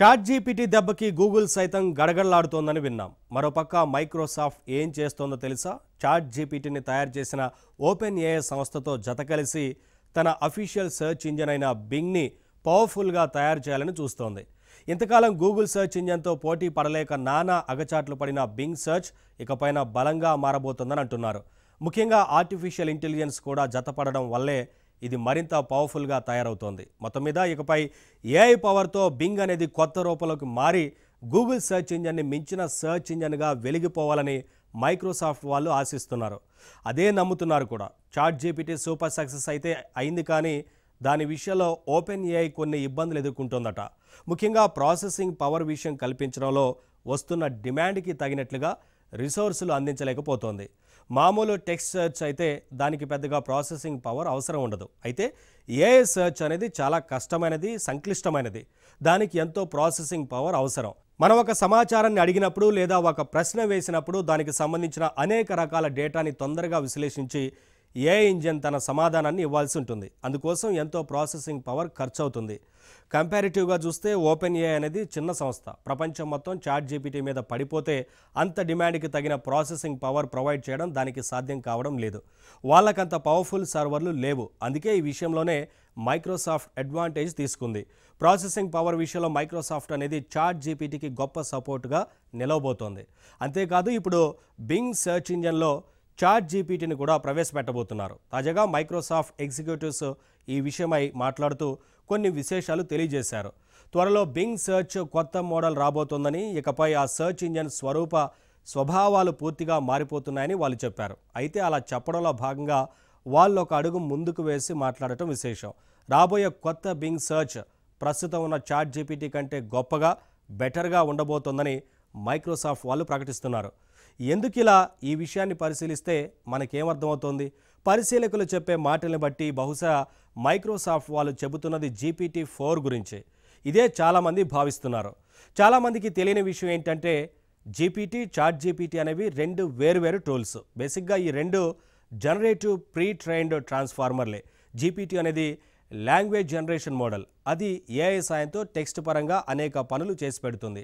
chat GPT దెబ్బకి Google సైతం గడగడలాడుతోందని విన్నాం మరోపక్క మైక్రోసాఫ్ట్ ఏం చేస్తోందో తెలుసా చాట్ జీపీటీని తయారు చేసిన ఓపెన్ ఏఐ సంస్థతో జత కలిసి తన అఫీషియల్ సెర్చ్ ఇంజిన్ అయిన బింగ్ని పవర్ఫుల్గా తయారు చేయాలని చూస్తోంది ఇంతకాలం గూగుల్ సెర్చ్ ఇంజిన్తో పోటీ పడలేక నానా అగచాట్లు పడిన బింగ్ సెర్చ్ ఇకపైన బలంగా మారబోతోందని అంటున్నారు ముఖ్యంగా ఆర్టిఫిషియల్ ఇంటెలిజెన్స్ కూడా జతపడడం వల్లే ఇది మరింత పవర్ఫుల్గా తయారవుతోంది మొత్తం మీద ఇకపై ఏఐ పవర్తో బింగ్ అనేది కొత్త రూపంలోకి మారి గూగుల్ సెర్చ్ ఇంజన్ని మించిన సెర్చ్ ఇంజన్గా వెలిగిపోవాలని మైక్రోసాఫ్ట్ వాళ్ళు ఆశిస్తున్నారు అదే నమ్ముతున్నారు కూడా చాట్ జీపీటీ సూపర్ సక్సెస్ అయితే అయింది కానీ దాని విషయంలో ఓపెన్ ఏఐ కొన్ని ఇబ్బందులు ఎదుర్కొంటుందట ముఖ్యంగా ప్రాసెసింగ్ పవర్ విషయం కల్పించడంలో వస్తున్న డిమాండ్కి తగినట్లుగా రిసోర్సులు అందించలేకపోతోంది మామూలు టెక్స్ట్ సెర్చ్ అయితే దానికి పెద్దగా ప్రాసెసింగ్ పవర్ అవసరం ఉండదు అయితే ఏఐ సెర్చ్ అనేది చాలా కష్టమైనది సంక్లిష్టమైనది దానికి ఎంతో ప్రాసెసింగ్ పవర్ అవసరం మనం ఒక సమాచారాన్ని అడిగినప్పుడు లేదా ఒక ప్రశ్న వేసినప్పుడు దానికి సంబంధించిన అనేక రకాల డేటాని తొందరగా విశ్లేషించి ఏ ఇంజన్ తన సమాధానాన్ని ఇవ్వాల్సి ఉంటుంది అందుకోసం ఎంతో ప్రాసెసింగ్ పవర్ ఖర్చు అవుతుంది కంపారిటివ్గా చూస్తే ఓపెన్ ఏ అనేది చిన్న సంస్థ ప్రపంచం మొత్తం చాట్ జీపీటీ మీద పడిపోతే అంత డిమాండ్కి తగిన ప్రాసెసింగ్ పవర్ ప్రొవైడ్ చేయడం దానికి సాధ్యం కావడం లేదు వాళ్ళకంత పవర్ఫుల్ సర్వర్లు లేవు అందుకే ఈ విషయంలోనే మైక్రోసాఫ్ట్ అడ్వాంటేజ్ తీసుకుంది ప్రాసెసింగ్ పవర్ విషయంలో మైక్రోసాఫ్ట్ అనేది చాట్ జీపీటీకి గొప్ప సపోర్ట్గా నిలవబోతోంది అంతేకాదు ఇప్పుడు బింగ్ సెర్చ్ ఇంజన్లో చాట్ జీపీటీని కూడా ప్రవేశపెట్టబోతున్నారు తాజాగా మైక్రోసాఫ్ట్ ఎగ్జిక్యూటివ్స్ ఈ విషయమై మాట్లాడుతూ కొన్ని విశేషాలు తెలియజేశారు త్వరలో బింగ్ సెర్చ్ కొత్త మోడల్ రాబోతోందని ఇకపై ఆ సెర్చ్ ఇంజన్ స్వరూప స్వభావాలు పూర్తిగా మారిపోతున్నాయని వాళ్ళు చెప్పారు అయితే అలా చెప్పడంలో భాగంగా వాళ్ళు ఒక అడుగు ముందుకు వేసి మాట్లాడటం విశేషం రాబోయే కొత్త బింగ్ సెర్చ్ ప్రస్తుతం ఉన్న చాట్ జీపీటీ కంటే గొప్పగా బెటర్గా ఉండబోతోందని మైక్రోసాఫ్ట్ వాళ్ళు ప్రకటిస్తున్నారు ఎందుకు ఇలా ఈ విషయాన్ని పరిశీలిస్తే మనకేమర్థమవుతోంది పరిశీలకులు చెప్పే మాటల్ని బట్టి బహుశా మైక్రోసాఫ్ట్ వాళ్ళు చెబుతున్నది జీపీటీ ఫోర్ గురించే ఇదే చాలామంది భావిస్తున్నారు చాలామందికి తెలియని విషయం ఏంటంటే జీపీటీ చాట్ జీపీటీ అనేవి రెండు వేరువేరు టూల్స్ బేసిక్గా ఈ రెండు జనరేటివ్ ప్రీ ట్రైన్డ్ ట్రాన్స్ఫార్మర్లే జీపీటీ అనేది లాంగ్వేజ్ జనరేషన్ మోడల్ అది ఏఐ సాయంతో టెక్స్ట్ పరంగా అనేక పనులు చేసి పెడుతుంది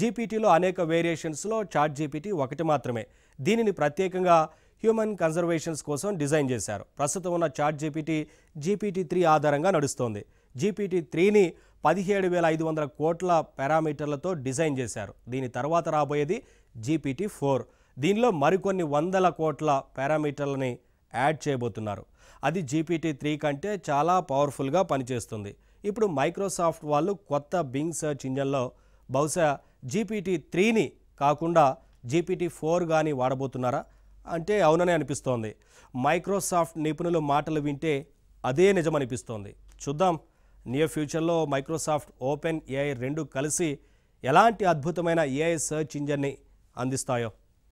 జీపీటీలో అనేక వేరియేషన్స్లో చాట్ జీపీటీ ఒకటి మాత్రమే దీనిని ప్రత్యేకంగా హ్యూమన్ కన్జర్వేషన్స్ కోసం డిజైన్ చేశారు ప్రస్తుతం ఉన్న చాట్ జీపీటీ జీపీటీ త్రీ ఆధారంగా నడుస్తోంది జీపీటీ త్రీని పదిహేడు వేల ఐదు వందల కోట్ల పారామీటర్లతో డిజైన్ చేశారు దీని తర్వాత రాబోయేది జీపీటీ ఫోర్ దీనిలో మరికొన్ని వందల కోట్ల పారామీటర్లని యాడ్ చేయబోతున్నారు అది జీపీటీ త్రీ కంటే చాలా పవర్ఫుల్గా పనిచేస్తుంది ఇప్పుడు మైక్రోసాఫ్ట్ వాళ్ళు కొత్త బింగ్ సర్చ్ ఇంజన్లో బహుశా జీపీటీ త్రీని కాకుండా జీపీటీ ఫోర్ కానీ వాడబోతున్నారా అంటే అవుననే అనిపిస్తోంది మైక్రోసాఫ్ట్ నిపుణుల మాటలు వింటే అదే నిజమనిపిస్తోంది చూద్దాం నియర్ ఫ్యూచర్లో మైక్రోసాఫ్ట్ ఓపెన్ ఏఐ రెండు కలిసి ఎలాంటి అద్భుతమైన ఏఐ సర్చ్ ఇంజన్ని అందిస్తాయో